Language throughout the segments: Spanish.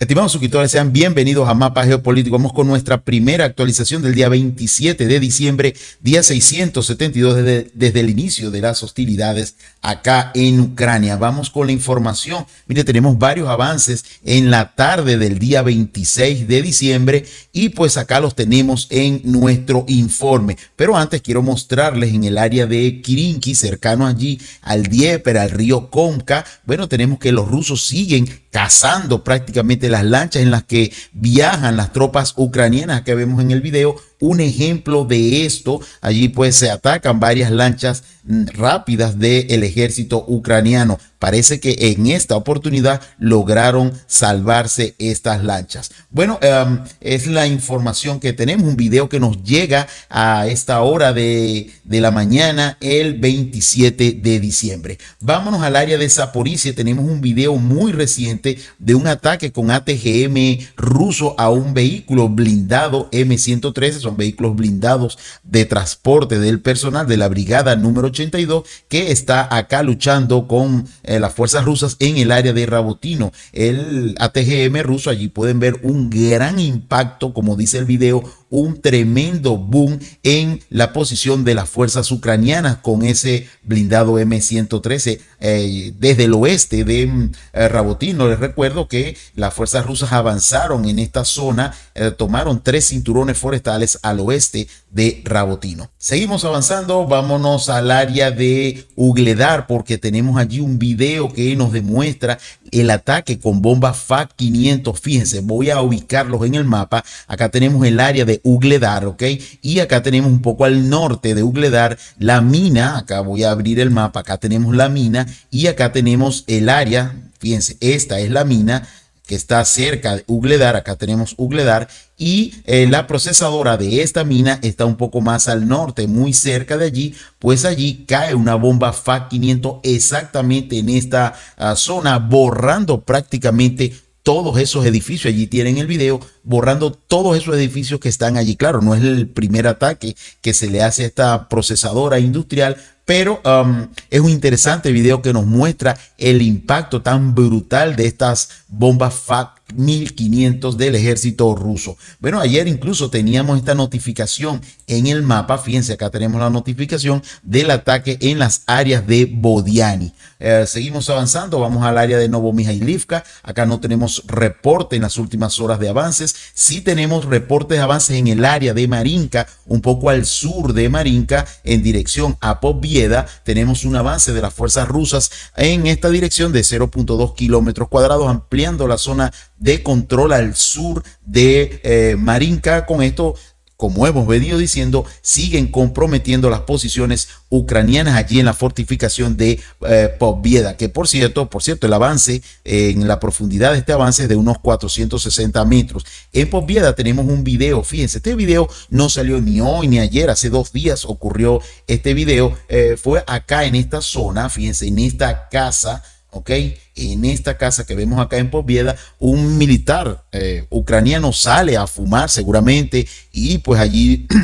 Estimados suscriptores, sean bienvenidos a Mapa Geopolítico. Vamos con nuestra primera actualización del día 27 de diciembre, día 672 desde, el inicio de las hostilidades acá en Ucrania. Vamos con la información. Mire, tenemos varios avances en la tarde del día 26 de diciembre y pues acá los tenemos en nuestro informe. Pero antes quiero mostrarles en el área de Kirinki, cercano allí al Dieper, al río Konka. Bueno, tenemos que los rusos siguen cazando prácticamente las lanchas en las que viajan las tropas ucranianas que vemos en el video. Un ejemplo de esto, allí pues se atacan varias lanchas mm, rápidas del ejército ucraniano. Parece que en esta oportunidad lograron salvarse estas lanchas. Bueno, em, es la información que tenemos, un video que nos llega a esta hora de, la mañana, el 27 de diciembre. Vámonos al área de Zaporizhia, tenemos un video muy reciente de un ataque con ATGM ruso a un vehículo blindado M113, son vehículos blindados de transporte del personal de la brigada número 82 que está acá luchando con eh, las fuerzas rusas en el área de Rabotino. El ATGM ruso, allí pueden ver un gran impacto, como dice el video, un tremendo boom en la posición de las fuerzas ucranianas con ese blindado M113 eh, desde el oeste de mm, eh, Rabotino. Les recuerdo que las fuerzas rusas avanzaron en esta zona, eh, tomaron tres cinturones forestales al oeste de Rabotino. Seguimos avanzando, vámonos al área de Ugledar porque tenemos allí un video que nos demuestra el ataque con bombas FAC 500. Fíjense, voy a ubicarlos en el mapa. Acá tenemos el área de Ugledar, ¿ok? Y acá tenemos un poco al norte de Ugledar la mina, acá voy a abrir el mapa, acá tenemos la mina y acá tenemos el área, fíjense, esta es la mina que está cerca de Ugledar, acá tenemos Ugledar, y eh, la procesadora de esta mina está un poco más al norte, muy cerca de allí, pues allí cae una bomba FA-500 exactamente en esta ah, zona, borrando prácticamente todos esos edificios. Allí tienen el video borrando todos esos edificios que están allí. Claro, no es el primer ataque que se le hace a esta procesadora industrial, pero um, es un interesante video que nos muestra el impacto tan brutal de estas bombas FAC 1500 del ejército ruso. Bueno, ayer incluso teníamos esta notificación en el mapa. Fíjense, acá tenemos la notificación del ataque en las áreas de Bodiani. Eh, seguimos avanzando, vamos al área de Novomijailivka. Acá no tenemos reporte en las últimas horas de avances. Sí tenemos reportes de avances en el área de Marinka, un poco al sur de Marinka, en dirección a Pobie tenemos un avance de las fuerzas rusas en esta dirección de 0.2 kilómetros cuadrados, ampliando la zona de control al sur de eh, Marinka. Con esto como hemos venido diciendo, siguen comprometiendo las posiciones ucranianas allí en la fortificación de eh, que por cierto, por cierto, el avance eh, en la profundidad de este avance es de unos 460 metros. En Povieda tenemos un video, fíjense, este video no salió ni hoy ni ayer, hace dos días ocurrió este video, eh, fue acá en esta zona, fíjense, en esta casa ¿ok? En esta casa que vemos acá en Povieda, un militar eh, ucraniano sale a fumar seguramente y pues allí...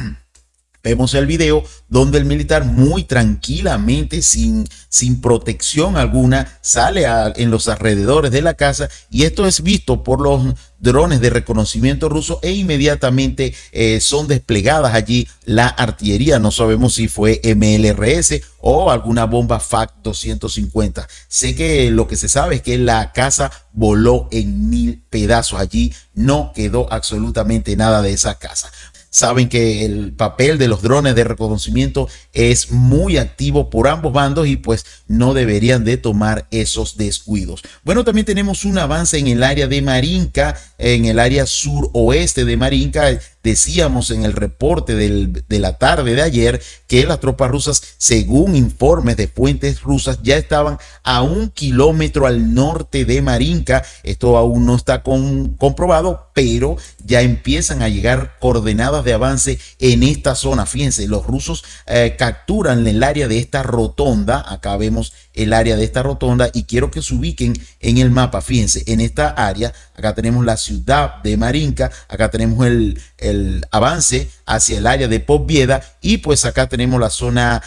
vemos el video donde el militar muy tranquilamente, sin, sin protección alguna, sale en los alrededores de la casa y esto es visto por los drones de reconocimiento ruso e inmediatamente eh, son desplegadas allí la artillería. No sabemos si fue MLRS o alguna bomba FAC-250. Sé que lo que se sabe es que la casa voló en mil pedazos allí. No quedó absolutamente nada de esa casa saben que el papel de los drones de reconocimiento es muy activo por ambos bandos y pues no deberían de tomar esos descuidos. Bueno, también tenemos un avance en el área de Marinca, en el área suroeste de Marinca, Decíamos en el reporte de la tarde de ayer que las tropas rusas, según informes de fuentes rusas, ya estaban a un kilómetro al norte de Marinka. Esto aún no está comprobado, pero ya empiezan a llegar coordenadas de avance en esta zona. Fíjense, los rusos eh, capturan el área de esta rotonda. Acá vemos el área de esta rotonda y quiero que se ubiquen en el mapa. Fíjense, en esta área, acá tenemos la ciudad de Marinka, acá tenemos el, el avance hacia el área de Popvieda y pues acá tenemos la zona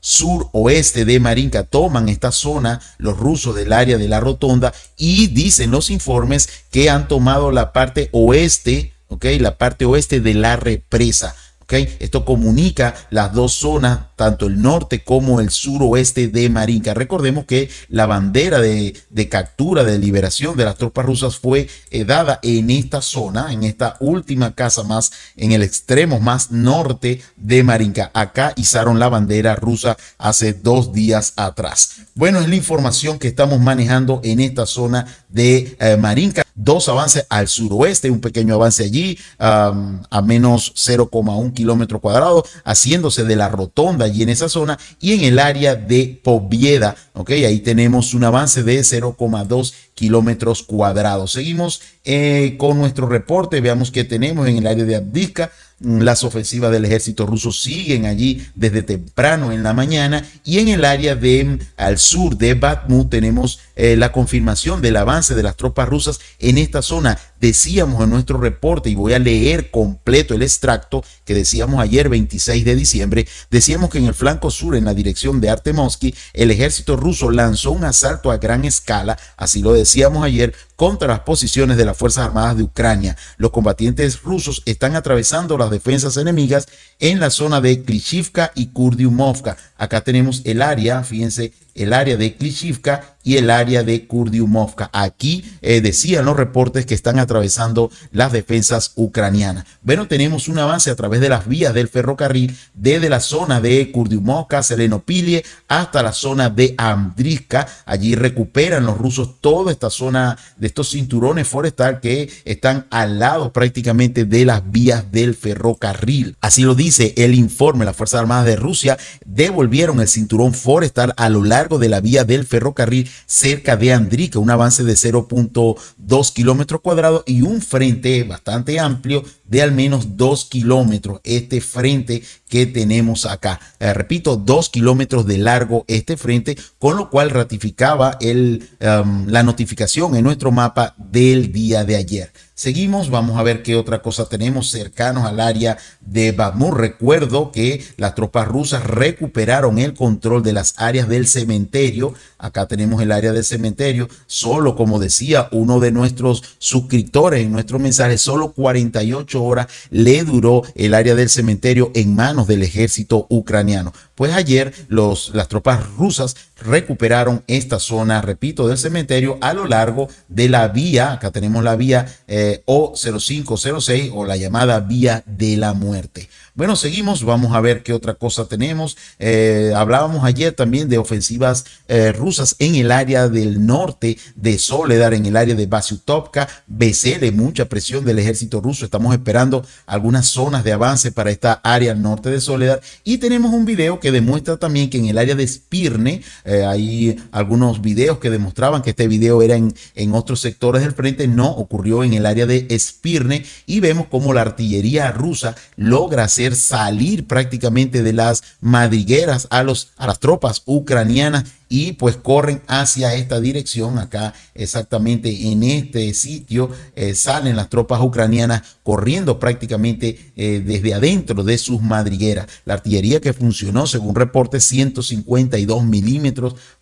sur-oeste de Marinka. Toman esta zona los rusos del área de la rotonda y dicen los informes que han tomado la parte oeste, ok, la parte oeste de la represa. Esto comunica las dos zonas, tanto el norte como el suroeste de Marinka. Recordemos que la bandera de, captura, de liberación de las tropas rusas fue eh, dada en esta zona, en esta última casa más, en el extremo más norte de Marinka. Acá izaron la bandera rusa hace dos días atrás. Bueno, es la información que estamos manejando en esta zona de eh, Marinka dos avances al suroeste, un pequeño avance allí, a menos 0,1 kilómetro cuadrado, haciéndose de la rotonda allí en esa zona y en el área de Povieda Ok, ahí tenemos un avance de 0,2 kilómetros cuadrados. Seguimos eh, con nuestro reporte. Veamos qué tenemos en el área de Abdiska, mm, Las ofensivas del ejército ruso siguen allí desde temprano en la mañana. Y en el área de mm, al sur de Batmú tenemos eh, la confirmación del avance de las tropas rusas en esta zona decíamos en nuestro reporte, y voy a leer completo el extracto que decíamos ayer 26 de diciembre, decíamos que en el flanco sur, en la dirección de Artemovsky, el ejército ruso lanzó un asalto a gran escala, así lo decíamos ayer, contra las posiciones de las Fuerzas Armadas de Ucrania. Los combatientes rusos están atravesando las defensas enemigas en la zona de Klishivka y Kurdiumovka. Acá tenemos el área, fíjense, el área de Klishivka y el área de Kurdiumovka. Aquí eh, decían los reportes que están atravesando las defensas ucranianas. Bueno, tenemos un avance a través de las vías del ferrocarril desde la zona de Kurdiumovka, Selenopilie, hasta la zona de Andriska. Allí recuperan los rusos toda esta zona de estos cinturones forestales que están al lado prácticamente de las vías del ferrocarril. Así lo dice el informe. Las Fuerzas Armadas de Rusia devolvieron el cinturón forestal a lo largo de la vía del ferrocarril cerca de Andrica, un avance de 0.2 kilómetros cuadrados y un frente bastante amplio de al menos 2 kilómetros. Este frente que tenemos acá. Eh, repito, dos kilómetros de largo este frente, con lo cual ratificaba em, la notificación en nuestro mapa del día de ayer. Seguimos, vamos a ver qué otra cosa tenemos cercanos al área de Bamur, Recuerdo que las tropas rusas recuperaron el control de las áreas del cementerio. Acá tenemos el área del cementerio. Solo, como decía uno de nuestros suscriptores en nuestro mensaje, solo 48 horas le duró el área del cementerio en manos del ejército ucraniano. Pues ayer los, las tropas rusas recuperaron esta zona, repito, del cementerio a lo largo de la vía, acá tenemos la vía eh, O0506 o la llamada vía de la muerte. Bueno, seguimos, vamos a ver qué otra cosa tenemos. Eh, hablábamos ayer también de ofensivas eh, rusas en el área del norte de Soledad, en el área de BC de mucha presión del ejército ruso. Estamos esperando algunas zonas de avance para esta área norte de Soledad. Y tenemos un video que demuestra también que en el área de Spirne eh, hay algunos videos que demostraban que este video era en, en otros sectores del frente, no ocurrió en el área de Spirne y vemos cómo la artillería rusa logra hacer salir prácticamente de las madrigueras a, los, a las tropas ucranianas y pues corren hacia esta dirección acá exactamente en este sitio eh, salen las tropas ucranianas corriendo prácticamente eh, desde adentro de sus madrigueras la artillería que funcionó según reporte 152 milímetros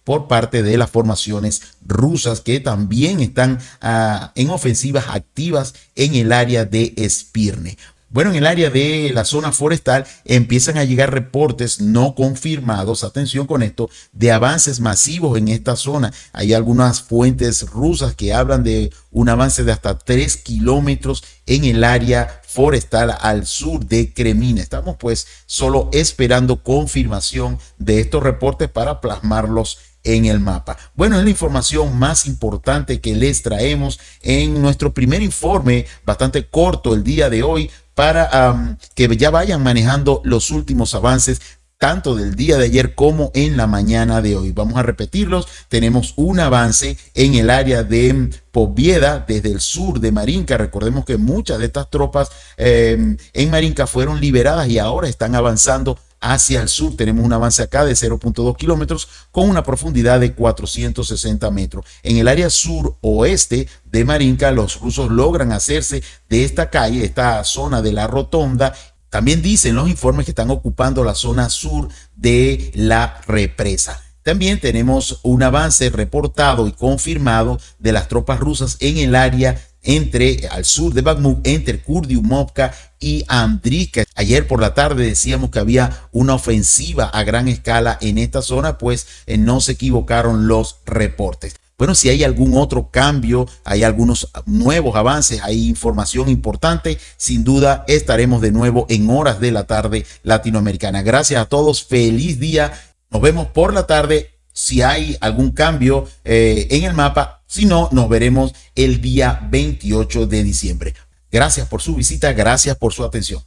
por parte de las formaciones rusas que también están ah, en ofensivas activas en el área de Espirne. Bueno, en el área de la zona forestal empiezan a llegar reportes no confirmados, atención con esto, de avances masivos en esta zona. Hay algunas fuentes rusas que hablan de un avance de hasta 3 kilómetros en el área forestal al sur de Cremina. Estamos pues solo esperando confirmación de estos reportes para plasmarlos en el mapa. Bueno, es la información más importante que les traemos en nuestro primer informe, bastante corto el día de hoy, para que ya vayan manejando los últimos avances tanto del día de ayer como en la mañana de hoy. Vamos a repetirlos. Tenemos un avance en el área de Povieda, desde el sur de Marinca. Recordemos que muchas de estas tropas em, en Marinca fueron liberadas y ahora están avanzando hacia el sur. Tenemos un avance acá de 0.2 kilómetros con una profundidad de 460 metros. En el área sur oeste de Marinka, los rusos logran hacerse de esta calle, esta zona de la rotonda también dicen los informes que están ocupando la zona sur de la represa. También tenemos un avance reportado y confirmado de las tropas rusas en el área entre al sur de Bakhmut, entre Kurdiumovka y Andrika. Ayer por la tarde decíamos que había una ofensiva a gran escala en esta zona, pues eh, no se equivocaron los reportes. Bueno, si hay algún otro cambio, hay algunos nuevos avances, hay información importante, sin duda estaremos de nuevo en horas de la tarde latinoamericana. Gracias a todos, feliz día. Nos vemos por la tarde si hay algún cambio eh, en el mapa. Si no, nos veremos el día 28 de diciembre. Gracias por su visita, gracias por su atención.